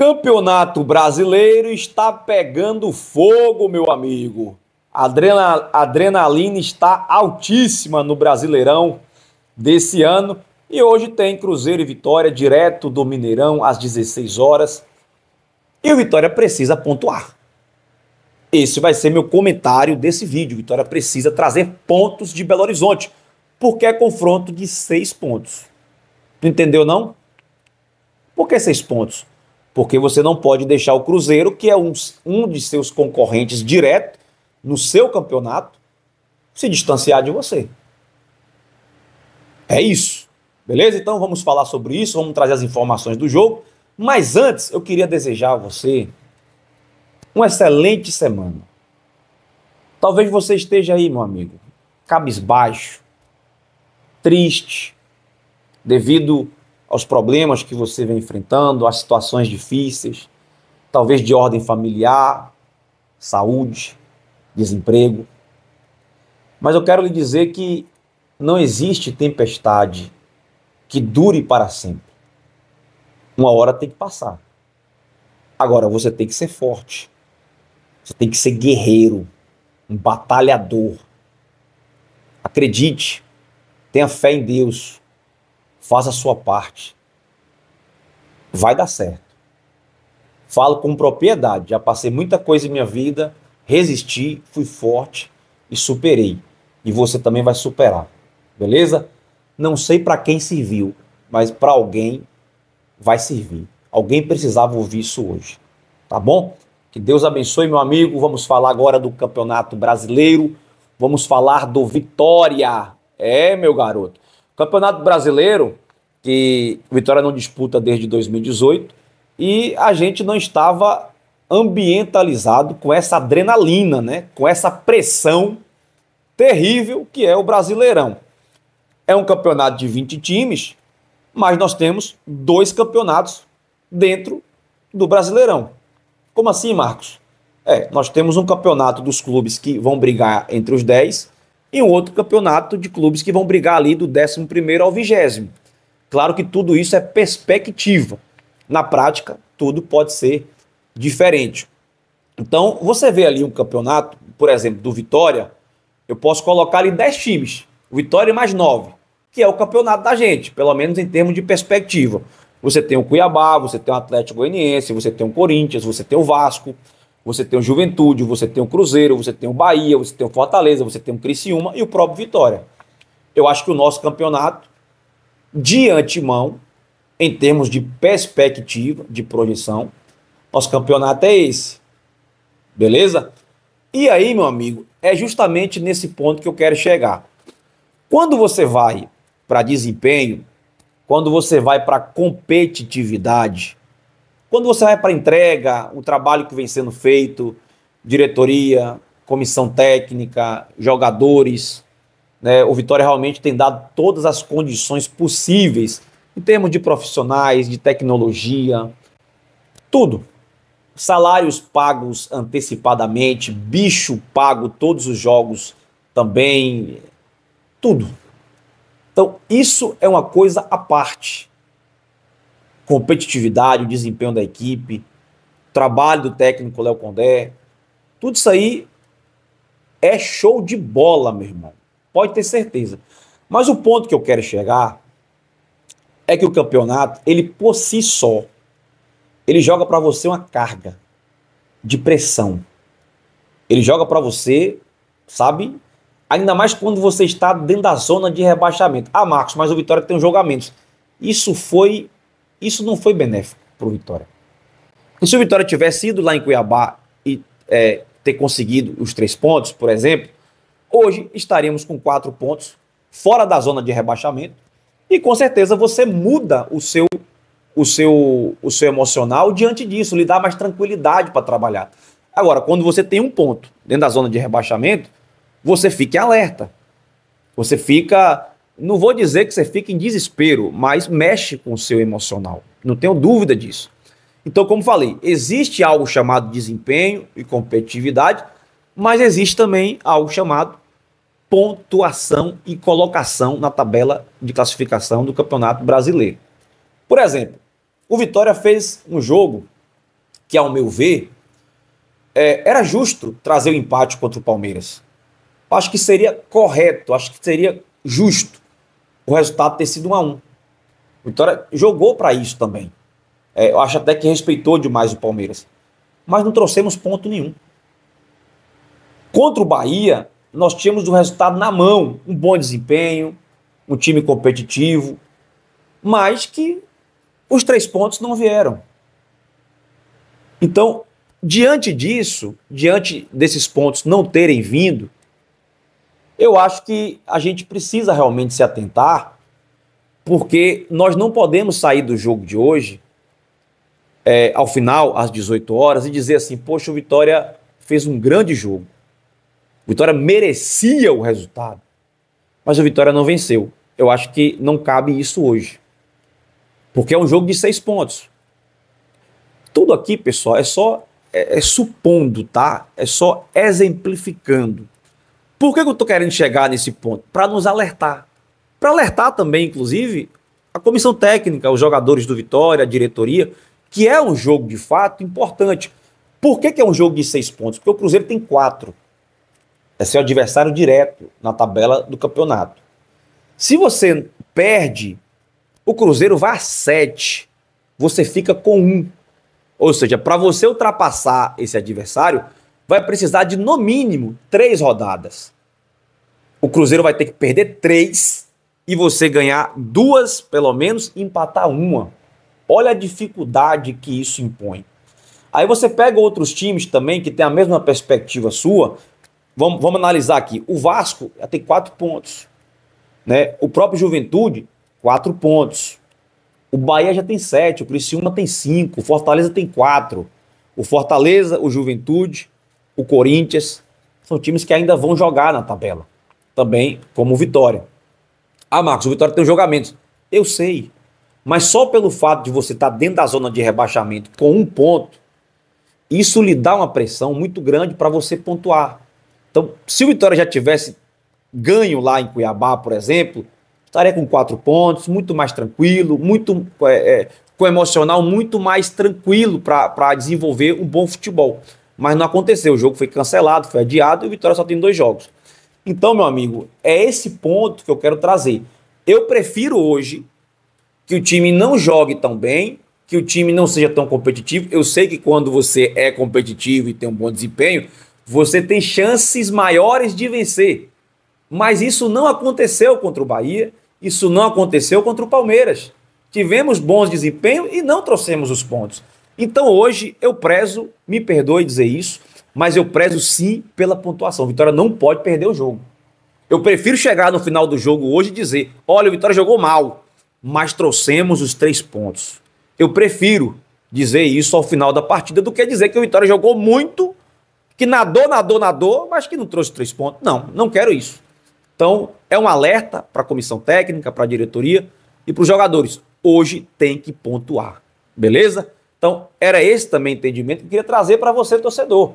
Campeonato Brasileiro está pegando fogo, meu amigo. A adrenal, adrenalina está altíssima no Brasileirão desse ano. E hoje tem Cruzeiro e Vitória direto do Mineirão às 16 horas. E o Vitória precisa pontuar. Esse vai ser meu comentário desse vídeo. Vitória precisa trazer pontos de Belo Horizonte, porque é confronto de seis pontos. Entendeu, não? Por que seis pontos? Porque você não pode deixar o Cruzeiro, que é um, um de seus concorrentes direto no seu campeonato, se distanciar de você. É isso. Beleza? Então vamos falar sobre isso, vamos trazer as informações do jogo. Mas antes, eu queria desejar a você uma excelente semana. Talvez você esteja aí, meu amigo, cabisbaixo, triste, devido aos problemas que você vem enfrentando, às situações difíceis, talvez de ordem familiar, saúde, desemprego. Mas eu quero lhe dizer que não existe tempestade que dure para sempre. Uma hora tem que passar. Agora você tem que ser forte. Você tem que ser guerreiro, um batalhador. Acredite, tenha fé em Deus. Faz a sua parte. Vai dar certo. Falo com propriedade. Já passei muita coisa em minha vida, resisti, fui forte e superei. E você também vai superar. Beleza? Não sei para quem serviu, mas para alguém vai servir. Alguém precisava ouvir isso hoje. Tá bom? Que Deus abençoe, meu amigo. Vamos falar agora do Campeonato Brasileiro. Vamos falar do Vitória. É, meu garoto. Campeonato Brasileiro, que Vitória não disputa desde 2018, e a gente não estava ambientalizado com essa adrenalina, né? com essa pressão terrível que é o Brasileirão. É um campeonato de 20 times, mas nós temos dois campeonatos dentro do Brasileirão. Como assim, Marcos? É, nós temos um campeonato dos clubes que vão brigar entre os 10 e um outro campeonato de clubes que vão brigar ali do 11 ao 20. Claro que tudo isso é perspectiva. Na prática, tudo pode ser diferente. Então, você vê ali um campeonato, por exemplo, do Vitória, eu posso colocar ali 10 times, Vitória mais 9, que é o campeonato da gente, pelo menos em termos de perspectiva. Você tem o Cuiabá, você tem o Atlético Goianiense, você tem o Corinthians, você tem o Vasco, você tem o Juventude, você tem o Cruzeiro, você tem o Bahia, você tem o Fortaleza, você tem o Criciúma e o próprio Vitória. Eu acho que o nosso campeonato, de antemão, em termos de perspectiva, de projeção, nosso campeonato é esse. Beleza? E aí, meu amigo, é justamente nesse ponto que eu quero chegar. Quando você vai para desempenho, quando você vai para competitividade, quando você vai para entrega, o trabalho que vem sendo feito, diretoria, comissão técnica, jogadores, né, o Vitória realmente tem dado todas as condições possíveis em termos de profissionais, de tecnologia, tudo. Salários pagos antecipadamente, bicho pago todos os jogos também, tudo. Então, isso é uma coisa à parte competitividade, o desempenho da equipe, trabalho do técnico Léo Condé. Tudo isso aí é show de bola, meu irmão. Pode ter certeza. Mas o ponto que eu quero chegar é que o campeonato, ele por si só, ele joga para você uma carga de pressão. Ele joga para você, sabe? Ainda mais quando você está dentro da zona de rebaixamento. Ah, Marcos, mas o Vitória tem um jogamento. Isso foi isso não foi benéfico para o Vitória. E se o Vitória tivesse ido lá em Cuiabá e é, ter conseguido os três pontos, por exemplo, hoje estaríamos com quatro pontos fora da zona de rebaixamento e com certeza você muda o seu o seu o seu emocional diante disso, lhe dá mais tranquilidade para trabalhar. Agora, quando você tem um ponto dentro da zona de rebaixamento, você fica alerta. Você fica não vou dizer que você fique em desespero, mas mexe com o seu emocional. Não tenho dúvida disso. Então, como falei, existe algo chamado desempenho e competitividade, mas existe também algo chamado pontuação e colocação na tabela de classificação do Campeonato Brasileiro. Por exemplo, o Vitória fez um jogo que, ao meu ver, é, era justo trazer o um empate contra o Palmeiras. Acho que seria correto, acho que seria justo o resultado ter sido 1 a 1 O Vitória jogou para isso também. É, eu acho até que respeitou demais o Palmeiras. Mas não trouxemos ponto nenhum. Contra o Bahia, nós tínhamos o resultado na mão, um bom desempenho, um time competitivo, mas que os três pontos não vieram. Então, diante disso, diante desses pontos não terem vindo, eu acho que a gente precisa realmente se atentar, porque nós não podemos sair do jogo de hoje, é, ao final, às 18 horas, e dizer assim: poxa, o Vitória fez um grande jogo. O Vitória merecia o resultado, mas o Vitória não venceu. Eu acho que não cabe isso hoje, porque é um jogo de seis pontos. Tudo aqui, pessoal, é só é, é supondo, tá? É só exemplificando. Por que, eu estou querendo chegar nesse ponto? Para nos alertar. Para alertar também, inclusive, a comissão técnica, os jogadores do Vitória, a diretoria, que é um jogo de fato importante. Por que, que é um jogo de seis pontos? Porque o Cruzeiro tem quatro. É seu adversário direto na tabela do campeonato. Se você perde, o Cruzeiro vai a sete. Você fica com um. Ou seja, para você ultrapassar esse adversário, vai precisar de, no mínimo, três rodadas. O Cruzeiro vai ter que perder três e você ganhar duas, pelo menos, e empatar uma. Olha a dificuldade que isso impõe. Aí você pega outros times também que tem a mesma perspectiva sua. Vamos, vamos analisar aqui. O Vasco já tem quatro pontos. Né? O próprio Juventude, quatro pontos. O Bahia já tem sete, o Criciúma tem cinco, o Fortaleza tem quatro. O Fortaleza, o Juventude, o Corinthians, são times que ainda vão jogar na tabela. Também como o Vitória. Ah, Marcos, o Vitória tem jogamentos. Eu sei. Mas só pelo fato de você estar dentro da zona de rebaixamento com um ponto, isso lhe dá uma pressão muito grande para você pontuar. Então, se o Vitória já tivesse ganho lá em Cuiabá, por exemplo, estaria com quatro pontos, muito mais tranquilo, muito é, é, com emocional muito mais tranquilo para desenvolver um bom futebol mas não aconteceu. O jogo foi cancelado, foi adiado e o Vitória só tem dois jogos. Então, meu amigo, é esse ponto que eu quero trazer. Eu prefiro hoje que o time não jogue tão bem, que o time não seja tão competitivo. Eu sei que quando você é competitivo e tem um bom desempenho, você tem chances maiores de vencer. Mas isso não aconteceu contra o Bahia, isso não aconteceu contra o Palmeiras. Tivemos bons desempenhos e não trouxemos os pontos. Então hoje eu prezo, me perdoe dizer isso, mas eu prezo sim pela pontuação. Vitória não pode perder o jogo. Eu prefiro chegar no final do jogo hoje e dizer: olha, o Vitória jogou mal, mas trouxemos os três pontos. Eu prefiro dizer isso ao final da partida do que dizer que o Vitória jogou muito, que nadou, nadou, nadou, mas que não trouxe três pontos. Não, não quero isso. Então, é um alerta para a comissão técnica, para a diretoria e para os jogadores. Hoje tem que pontuar. Beleza? Então, era esse também entendimento que eu queria trazer para você, torcedor.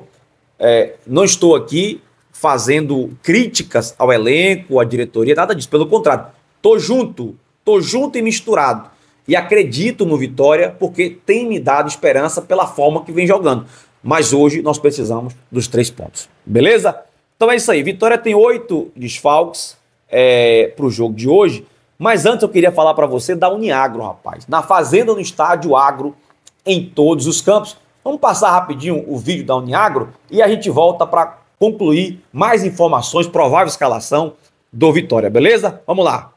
É, não estou aqui fazendo críticas ao elenco, à diretoria, nada disso. Pelo contrário, tô junto, tô junto e misturado. E acredito no Vitória porque tem me dado esperança pela forma que vem jogando. Mas hoje nós precisamos dos três pontos, beleza? Então é isso aí. Vitória tem oito desfalques é, para o jogo de hoje. Mas antes eu queria falar para você da Uniagro, rapaz. Na fazenda, no estádio Agro, em todos os campos. Vamos passar rapidinho o vídeo da Uniagro e a gente volta para concluir mais informações, provável escalação do Vitória, beleza? Vamos lá.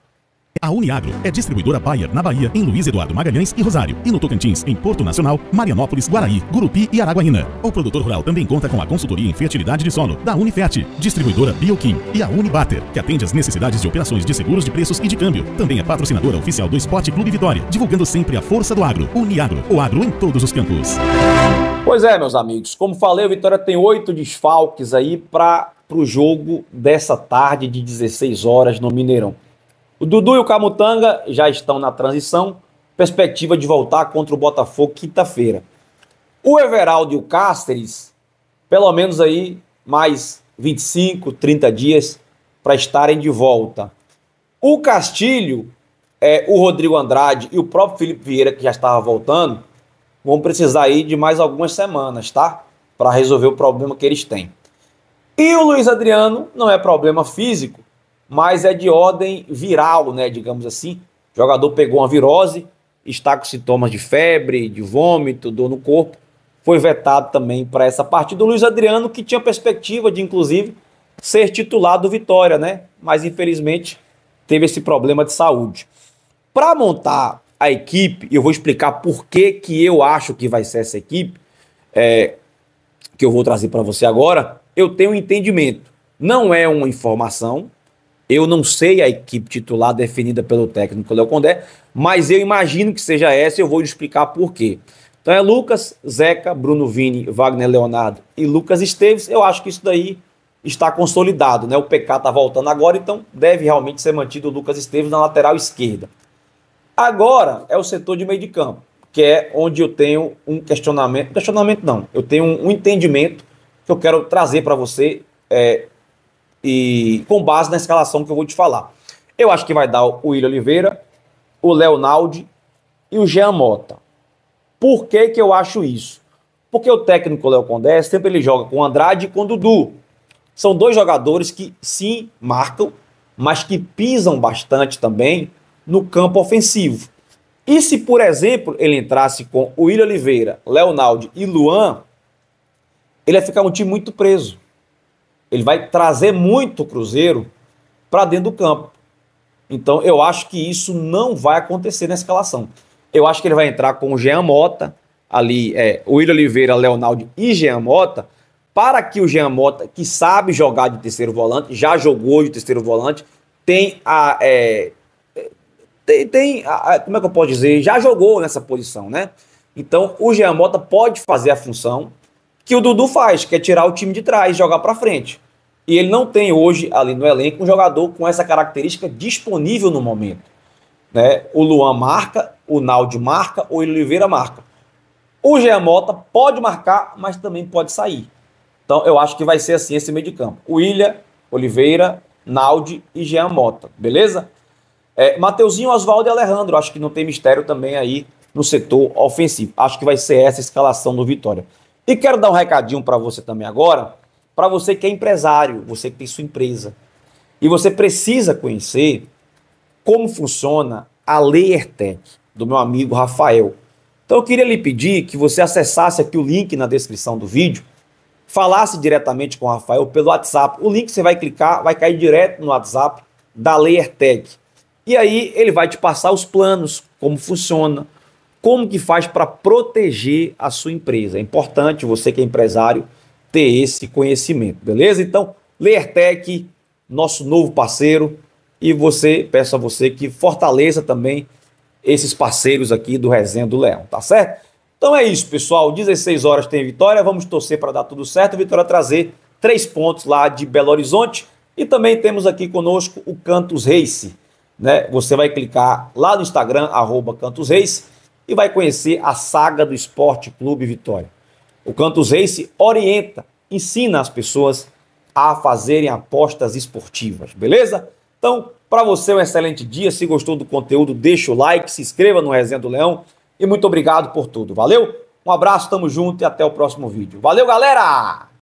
A Uniagro é distribuidora Bayer na Bahia, em Luiz Eduardo Magalhães e Rosário, e no Tocantins, em Porto Nacional, Marianópolis, Guaraí, Gurupi e Araguaína. O produtor rural também conta com a consultoria em fertilidade de solo da Unifert, distribuidora Bioquim, e a Unibater, que atende às necessidades de operações de seguros de preços e de câmbio. Também é patrocinadora oficial do Esporte Clube Vitória, divulgando sempre a força do agro. Uniagro, o agro em todos os campos. Pois é, meus amigos, como falei, o Vitória tem oito desfalques aí para o jogo dessa tarde de 16 horas no Mineirão. O Dudu e o Camutanga já estão na transição, perspectiva de voltar contra o Botafogo quinta-feira. O Everaldo e o Cáceres, pelo menos aí mais 25, 30 dias para estarem de volta. O Castilho, é, o Rodrigo Andrade e o próprio Felipe Vieira, que já estava voltando, vão precisar aí de mais algumas semanas, tá? Para resolver o problema que eles têm. E o Luiz Adriano não é problema físico, mas é de ordem viral, né, digamos assim. O jogador pegou uma virose, está com sintomas de febre, de vômito, dor no corpo, foi vetado também para essa partida. O Luiz Adriano, que tinha perspectiva de, inclusive, ser titular do Vitória, né? Mas, infelizmente, teve esse problema de saúde. Para montar a equipe, eu vou explicar por que, que eu acho que vai ser essa equipe, é, que eu vou trazer para você agora, eu tenho um entendimento. Não é uma informação, eu não sei a equipe titular definida pelo técnico Léo Condé, mas eu imagino que seja essa e eu vou explicar por quê. Então é Lucas, Zeca, Bruno Vini, Wagner Leonardo e Lucas Esteves. Eu acho que isso daí está consolidado, né? O PK está voltando agora, então deve realmente ser mantido o Lucas Esteves na lateral esquerda. Agora é o setor de meio de campo, que é onde eu tenho um questionamento. Questionamento não, eu tenho um entendimento que eu quero trazer para você é, e com base na escalação que eu vou te falar. Eu acho que vai dar o Willian Oliveira, o Leonardo e o Jean Mota. Por que, que eu acho isso? Porque o técnico Léo Condé sempre ele joga com Andrade e com Dudu. São dois jogadores que sim marcam, mas que pisam bastante também no campo ofensivo. E se, por exemplo, ele entrasse com o William Oliveira, Leonardo e Luan, ele ia ficar um time muito preso ele vai trazer muito o Cruzeiro para dentro do campo. Então eu acho que isso não vai acontecer na escalação. Eu acho que ele vai entrar com o Jean Mota, ali, é, William Oliveira, Leonardo e Jean Mota, para que o Jean Mota, que sabe jogar de terceiro volante, já jogou de terceiro volante, tem a. É, tem, tem a, como é que eu posso dizer? Já jogou nessa posição, né? Então o Jean Mota pode fazer a função que o Dudu faz, que é tirar o time de trás, jogar para frente. E ele não tem hoje, ali no elenco, um jogador com essa característica disponível no momento. Né? O Luan marca, o Naldi marca, o Oliveira marca. O Jean Mota pode marcar, mas também pode sair. Então eu acho que vai ser assim esse meio de campo. William, Oliveira, Naldi e Jean Mota, beleza? É, Mateuzinho, Oswaldo e Alejandro, acho que não tem mistério também aí no setor ofensivo. Acho que vai ser essa a escalação do Vitória. E quero dar um recadinho para você também agora, para você que é empresário, você que tem sua empresa. E você precisa conhecer como funciona a Lei Ertec, do meu amigo Rafael. Então eu queria lhe pedir que você acessasse aqui o link na descrição do vídeo, falasse diretamente com o Rafael pelo WhatsApp. O link você vai clicar, vai cair direto no WhatsApp da Lei Ertec. E aí ele vai te passar os planos, como funciona, como que faz para proteger a sua empresa. É importante você que é empresário ter esse conhecimento, beleza? Então, Leertec, nosso novo parceiro, e você, peço a você que fortaleça também esses parceiros aqui do Resenha do Leão, tá certo? Então é isso, pessoal. 16 horas tem vitória. Vamos torcer para dar tudo certo. Vitória trazer três pontos lá de Belo Horizonte. E também temos aqui conosco o Cantos Race. Né? Você vai clicar lá no Instagram, arroba Cantos Race e vai conhecer a saga do Esporte Clube Vitória. O Cantos Race orienta, ensina as pessoas a fazerem apostas esportivas, beleza? Então, para você, um excelente dia. Se gostou do conteúdo, deixa o like, se inscreva no Resenha do Leão e muito obrigado por tudo. Valeu? Um abraço, tamo junto e até o próximo vídeo. Valeu, galera!